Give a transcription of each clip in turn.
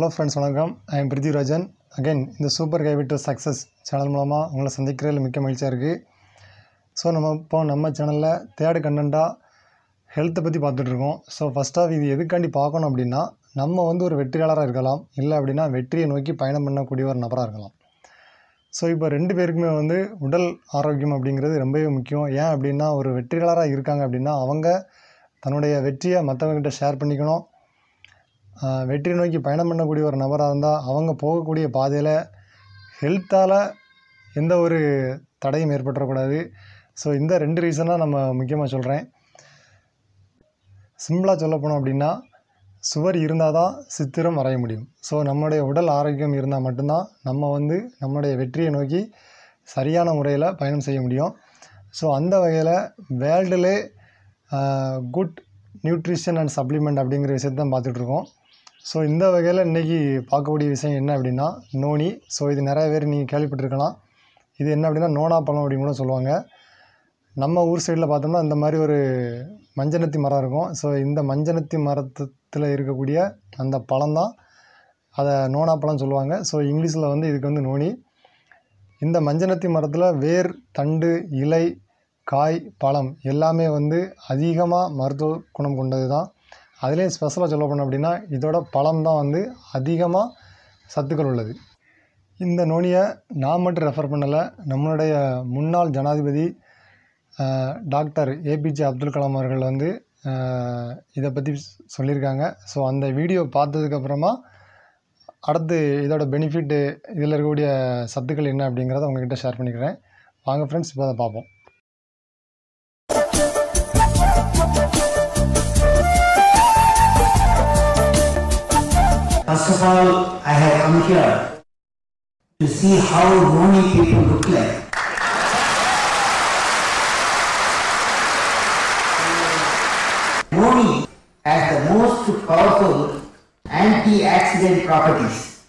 Hello friends வணக்கம் I am Prithvirajan again இந்த super guide to success channel மூலமாக உங்களை சந்திக்கிறதுல மிக்க மகிழ்ச்சியாக இருக்குது ஸோ நம்ம இப்போ நம்ம சேனலில் தேர்டு கண்டென்ட்டாக ஹெல்த்தை பற்றி பார்த்துட்ருக்கோம் ஸோ ஃபஸ்ட் ஆஃப் இது எதுக்காண்டி பார்க்கணும் அப்படின்னா நம்ம வந்து ஒரு வெற்றியாளராக இருக்கலாம் இல்லை அப்படின்னா வெற்றியை நோக்கி பயணம் பண்ணக்கூடிய ஒரு நபராக இருக்கலாம் ஸோ இப்போ ரெண்டு பேருக்குமே வந்து உடல் ஆரோக்கியம் அப்படிங்கிறது ரொம்பவே முக்கியம் ஏன் அப்படின்னா ஒரு வெற்றியாளராக இருக்காங்க அப்படின்னா அவங்க தன்னுடைய வெற்றியை மற்றவங்ககிட்ட ஷேர் பண்ணிக்கணும் வெற்றி நோக்கி பயணம் பண்ணக்கூடிய ஒரு நபராக இருந்தால் அவங்க போகக்கூடிய பாதையில் ஹெல்த்தால் எந்த ஒரு தடையும் ஏற்பட்டுறக்கூடாது ஸோ இந்த ரெண்டு ரீசனாக நம்ம முக்கியமாக சொல்கிறேன் சிம்பிளாக சொல்லப்போனோம் அப்படின்னா சுவர் இருந்தால் தான் சித்திரம் வரைய முடியும் ஸோ நம்முடைய உடல் ஆரோக்கியம் இருந்தால் மட்டும்தான் நம்ம வந்து நம்முடைய வெற்றியை நோக்கி சரியான முறையில் பயணம் செய்ய முடியும் ஸோ அந்த வகையில் வேர்ல்டுலே குட் நியூட்ரிஷன் அண்ட் சப்ளிமெண்ட் அப்படிங்கிற விஷயத்தான் பார்த்துட்ருக்கோம் ஸோ இந்த வகையில் இன்றைக்கி பார்க்கக்கூடிய விஷயம் என்ன அப்படின்னா நோனி ஸோ இது நிறைய பேர் நீங்கள் கேள்விப்பட்டிருக்கலாம் இது என்ன அப்படின்னா நோனா பழம் அப்படின்னு கூட சொல்லுவாங்க நம்ம ஊர் சைடில் பார்த்தோம்னா இந்த மாதிரி ஒரு மஞ்சனத்தி மரம் இருக்கும் ஸோ இந்த மஞ்சனத்தி மரத்தில் இருக்கக்கூடிய அந்த பழம் தான் அதை நோனா பழம் சொல்லுவாங்க ஸோ இங்கிலீஷில் வந்து இதுக்கு வந்து நோனி இந்த மஞ்சனத்தி மரத்தில் வேர் தண்டு இலை காய் பழம் எல்லாமே வந்து அதிகமாக மருத்துவ குணம் கொண்டது தான் அதுலேயும் ஸ்பெஷலாக சொல்ல போனோம் அப்படின்னா இதோட பழம் தான் வந்து அதிகமாக சத்துக்கள் உள்ளது இந்த நோனியை நான் மட்டும் ரெஃபர் பண்ணலை நம்மளுடைய முன்னாள் ஜனாதிபதி டாக்டர் ஏபிஜே அப்துல் கலாம் அவர்கள் வந்து இதை பற்றி சொல்லியிருக்காங்க ஸோ அந்த வீடியோ பார்த்ததுக்கப்புறமா அடுத்து இதோட பெனிஃபிட்டு இதில் இருக்கக்கூடிய சத்துக்கள் என்ன அப்படிங்கிறத உங்ககிட்ட ஷேர் பண்ணிக்கிறேன் வாங்க ஃப்ரெண்ட்ஸ் இப்போ அதை பார்ப்போம் First of all, I have come here to see how Roni people look like. Roni has the most powerful anti-accident properties.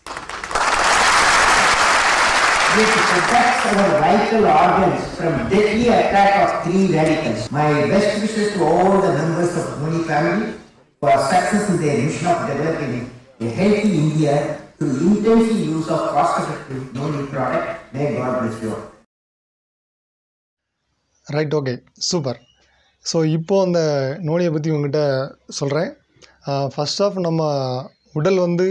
which protects our vital organs from deadly attack of free radicals. My best wishes to all the members of honey family for success in their mission of developing A healthy India through intensive use of cost-effective non product. May God bless you. Right okay super so இப்போது அந்த நோயை பற்றி உங்ககிட்ட சொல்கிறேன் first of நம்ம உடல் வந்து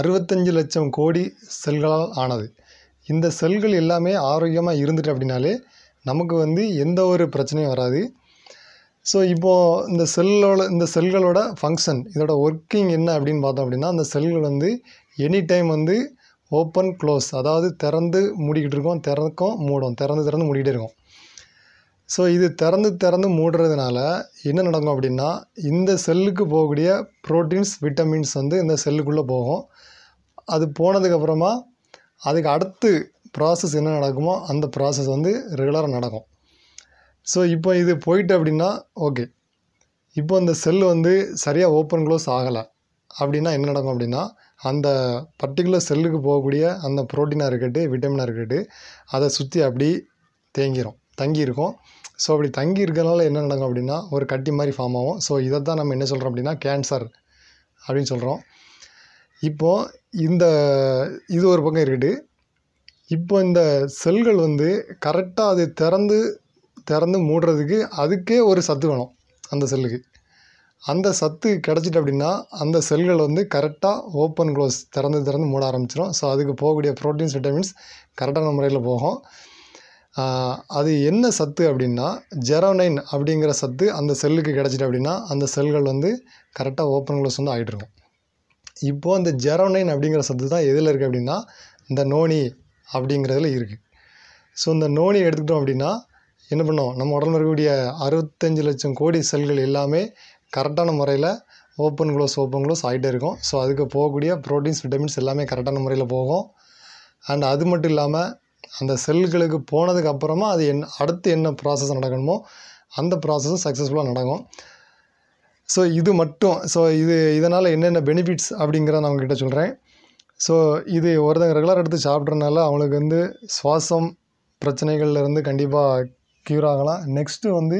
அறுபத்தஞ்சு லட்சம் கோடி செல்களால் ஆனது இந்த செல்கள் எல்லாமே ஆரோக்கியமாக இருந்துட்டு அப்படின்னாலே நமக்கு வந்து எந்த ஒரு பிரச்சனையும் வராது ஸோ இப்போது இந்த செல்லோட இந்த செல்களோட ஃபங்க்ஷன் இதோட ஒர்க்கிங் என்ன அப்படின்னு பார்த்தோம் அப்படின்னா அந்த செல்கள் வந்து எனி டைம் வந்து ஓப்பன் க்ளோஸ் அதாவது திறந்து மூடிக்கிட்டு இருக்கோம் திறக்கும் மூடும் திறந்து திறந்து மூடிக்கிட்டே இருக்கும் ஸோ இது திறந்து திறந்து மூடுறதுனால என்ன நடக்கும் அப்படின்னா இந்த செல்லுக்கு போகக்கூடிய ப்ரோட்டீன்ஸ் விட்டமின்ஸ் வந்து இந்த செல்லுக்குள்ளே போகும் அது போனதுக்கப்புறமா அதுக்கு அடுத்து ப்ராசஸ் என்ன நடக்குமோ அந்த ப்ராசஸ் வந்து ரெகுலராக நடக்கும் ஸோ இப்போ இது போயிட்டு அப்படின்னா ஓகே இப்போ அந்த செல் வந்து சரியாக ஓப்பன் க்ளோஸ் ஆகலை அப்படின்னா என்ன நடக்கும் அப்படின்னா அந்த பர்டிகுலர் செல்லுக்கு போகக்கூடிய அந்த ப்ரோட்டீனாக இருக்கட்டு விட்டமினாக இருக்கட்டு அதை சுற்றி அப்படி தேங்கிரும் தங்கியிருக்கும் ஸோ அப்படி தங்கி இருக்கிறனால என்ன நடக்கும் அப்படின்னா ஒரு கட்டி மாதிரி ஃபார்ம் ஆகும் ஸோ இதை தான் நம்ம என்ன சொல்கிறோம் அப்படின்னா கேன்சர் அப்படின்னு சொல்கிறோம் இப்போது இந்த இது ஒரு பக்கம் இருக்குது இப்போ இந்த செல்கள் வந்து கரெக்டாக அது திறந்து திறந்து மூடுறதுக்கு அதுக்கே ஒரு சத்து வேணும் அந்த செல்லுக்கு அந்த சத்து கிடச்சிட்டு அப்படின்னா அந்த செல்கள் வந்து கரெக்டாக ஓப்பன் க்ளோஸ் திறந்து திறந்து மூட ஆரம்பிச்சிடும் ஸோ அதுக்கு போகக்கூடிய ப்ரோட்டீன்ஸ் விட்டமின்ஸ் கரெக்டான முறையில் போகும் அது என்ன சத்து அப்படின்னா ஜெரோனைன் அப்படிங்கிற சத்து அந்த செல்லுக்கு கிடச்சிட்டு அப்படின்னா அந்த செல்கள் வந்து கரெக்டாக ஓப்பன் க்ளோஸ் வந்து ஆகிட்டுருக்கும் இப்போது அந்த ஜெரோனைன் அப்படிங்கிற சத்து தான் எதில் இருக்குது அப்படின்னா இந்த நோனி அப்படிங்கிறதுல இருக்குது ஸோ இந்த நோனி எடுத்துக்கிட்டோம் அப்படின்னா என்ன பண்ணோம் நம்ம உடம்புல இருக்கக்கூடிய அறுபத்தஞ்சு லட்சம் கோடி செல்கள் எல்லாமே கரெக்டான முறையில் ஓப்பன் க்ளோஸ் ஓப்பன் க்ளோஸ் ஆகிட்டே இருக்கும் ஸோ அதுக்கு போகக்கூடிய ப்ரோட்டீன்ஸ் விட்டமின்ஸ் எல்லாமே கரெக்டான முறையில் போகும் அண்ட் அது மட்டும் இல்லாமல் அந்த செல்களுக்கு போனதுக்கு அப்புறமா அது என் அடுத்து என்ன ப்ராசஸ் நடக்கணுமோ அந்த ப்ராசஸும் சக்ஸஸ்ஃபுல்லாக நடக்கும் ஸோ இது மட்டும் ஸோ இது இதனால் என்னென்ன பெனிஃபிட்ஸ் அப்படிங்கிறத நான் உங்ககிட்ட சொல்கிறேன் ஸோ இது ஒருத்தங்க ரெகுலர் எடுத்து சாப்பிட்றதுனால அவங்களுக்கு வந்து சுவாசம் பிரச்சனைகள்லேருந்து கண்டிப்பாக க்யூர் ஆகலாம் நெக்ஸ்ட்டு வந்து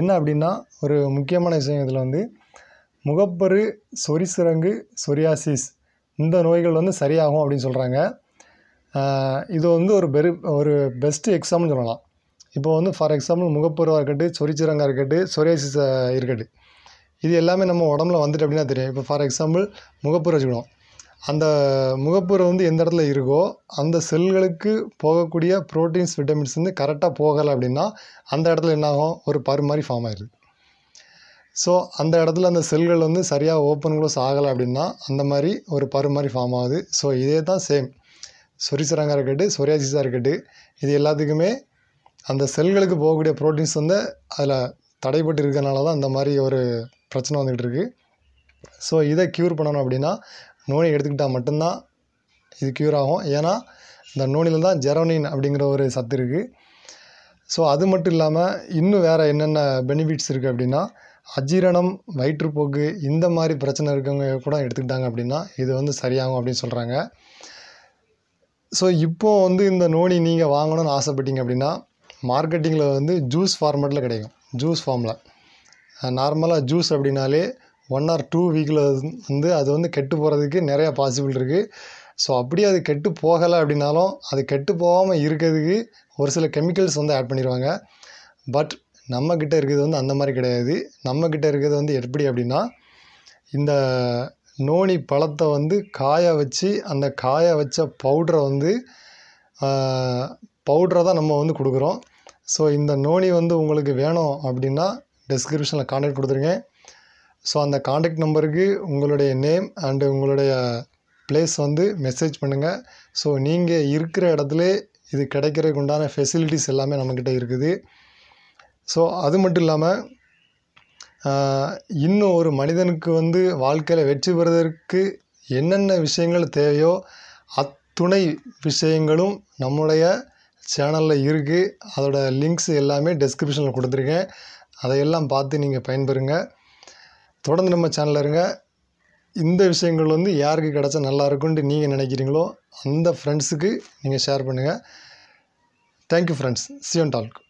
என்ன அப்படின்னா ஒரு முக்கியமான விஷயம் இதில் வந்து முகப்பரு சொரிசிரங்கு சொரியாசிஸ் இந்த நோய்கள் வந்து சரியாகும் அப்படின்னு சொல்கிறாங்க இது வந்து ஒரு பெரு ஒரு பெஸ்ட்டு எக்ஸாம்னு சொல்லலாம் இப்போ வந்து ஃபார் எக்ஸாம்பிள் முகப்பருவாக இருக்கட்டும் சொரிச்சிரங்காக இருக்கட்டும் சொரியாசிஸாக இருக்கட்டும் இது எல்லாமே நம்ம உடம்புல வந்துட்டு அப்படின்னா தெரியும் இப்போ ஃபார் எக்ஸாம்பிள் முகப்பரு வச்சுக்கணும் அந்த முகப்பரு வந்து எந்த இடத்துல இருக்கோ அந்த செல்களுக்கு போகக்கூடிய ப்ரோட்டீன்ஸ் விட்டமின்ஸ் வந்து கரெக்டாக போகலை அப்படின்னா அந்த இடத்துல என்னாகும் ஒரு பரு மாதிரி ஃபார்ம் ஆயிடுது ஸோ அந்த இடத்துல அந்த செல்கள் வந்து சரியாக ஓப்பன் க்ளோஸ் ஆகலை அப்படின்னா அந்த மாதிரி ஒரு பரு மாதிரி ஃபார்ம் ஆகுது ஸோ இதே தான் சேம் சொரிசரங்காக இருக்கட்டு சொரியாசிஸாக இருக்கட்டு இது எல்லாத்துக்குமே அந்த செல்களுக்கு போகக்கூடிய ப்ரோட்டீன்ஸ் வந்து அதில் தடைப்பட்டு இருக்கிறதுனால தான் அந்த மாதிரி ஒரு பிரச்சனை வந்துகிட்டு இருக்குது ஸோ இதை க்யூர் பண்ணணும் அப்படின்னா நோனி எடுத்துக்கிட்டால் மட்டும்தான் இது க்யூர் ஆகும் ஏன்னா இந்த நோனியில் தான் ஜெரோனின் அப்படிங்கிற ஒரு சத்து இருக்குது ஸோ அது மட்டும் இல்லாமல் இன்னும் வேறு என்னென்ன பெனிஃபிட்ஸ் இருக்குது அப்படின்னா அஜீரணம் வயிற்றுப்போக்கு இந்த மாதிரி பிரச்சனை இருக்கவங்க கூட எடுத்துக்கிட்டாங்க அப்படின்னா இது வந்து சரியாகும் அப்படின்னு சொல்கிறாங்க ஸோ இப்போது வந்து இந்த நோனி நீங்கள் வாங்கணும்னு ஆசைப்பட்டீங்க அப்படின்னா மார்க்கெட்டிங்கில் வந்து ஜூஸ் ஃபார்மேட்டில் கிடைக்கும் ஜூஸ் ஃபார்மில் நார்மலாக ஜூஸ் அப்படின்னாலே ஒன் ஆர் டூ வீக்கில் வந்து அது வந்து கெட்டு போகிறதுக்கு நிறையா பாசிபிள் இருக்குது ஸோ அப்படியே அது கெட்டு போகலை அப்படின்னாலும் அது கெட்டு போகாமல் இருக்கிறதுக்கு ஒரு சில கெமிக்கல்ஸ் வந்து ஆட் பண்ணிடுவாங்க பட் நம்மக்கிட்ட இருக்கிறது வந்து அந்த மாதிரி கிடையாது நம்மக்கிட்ட இருக்கிறது வந்து எப்படி அப்படின்னா இந்த நோனி பழத்தை வந்து காய வச்சு அந்த காய வச்ச பவுடரை வந்து பவுட்ரை தான் நம்ம வந்து கொடுக்குறோம் ஸோ இந்த நோனி வந்து உங்களுக்கு வேணும் அப்படின்னா டெஸ்கிரிப்ஷனில் கான்டாக்ட் கொடுத்துருங்க ஸோ அந்த காண்டாக்ட் நம்பருக்கு உங்களுடைய நேம் அண்டு உங்களுடைய ப்ளேஸ் வந்து மெசேஜ் பண்ணுங்கள் ஸோ நீங்கள் இருக்கிற இடத்துல இது கிடைக்கிறதுக்கு உண்டான ஃபெசிலிட்டிஸ் எல்லாமே நம்மக்கிட்ட இருக்குது ஸோ அது மட்டும் இல்லாமல் இன்னும் ஒரு மனிதனுக்கு வந்து வாழ்க்கையில் வெற்றி பெறுவதற்கு என்னென்ன விஷயங்கள் தேவையோ அத்துணை விஷயங்களும் நம்முடைய சேனலில் இருக்குது அதோடய லிங்க்ஸ் எல்லாமே டெஸ்கிரிப்ஷனில் கொடுத்துருக்கேன் அதையெல்லாம் பார்த்து நீங்கள் பயன்பெறுங்க தொடர்ந்து நம்ம சேனலில் இருங்க இந்த விஷயங்கள் வந்து யாருக்கு கிடச்சா நல்லாயிருக்குன்ட்டு நீங்கள் நினைக்கிறீங்களோ அந்த ஃப்ரெண்ட்ஸுக்கு நீங்கள் ஷேர் பண்ணுங்கள் தேங்க்யூ ஃப்ரெண்ட்ஸ் சியோன் டால்க்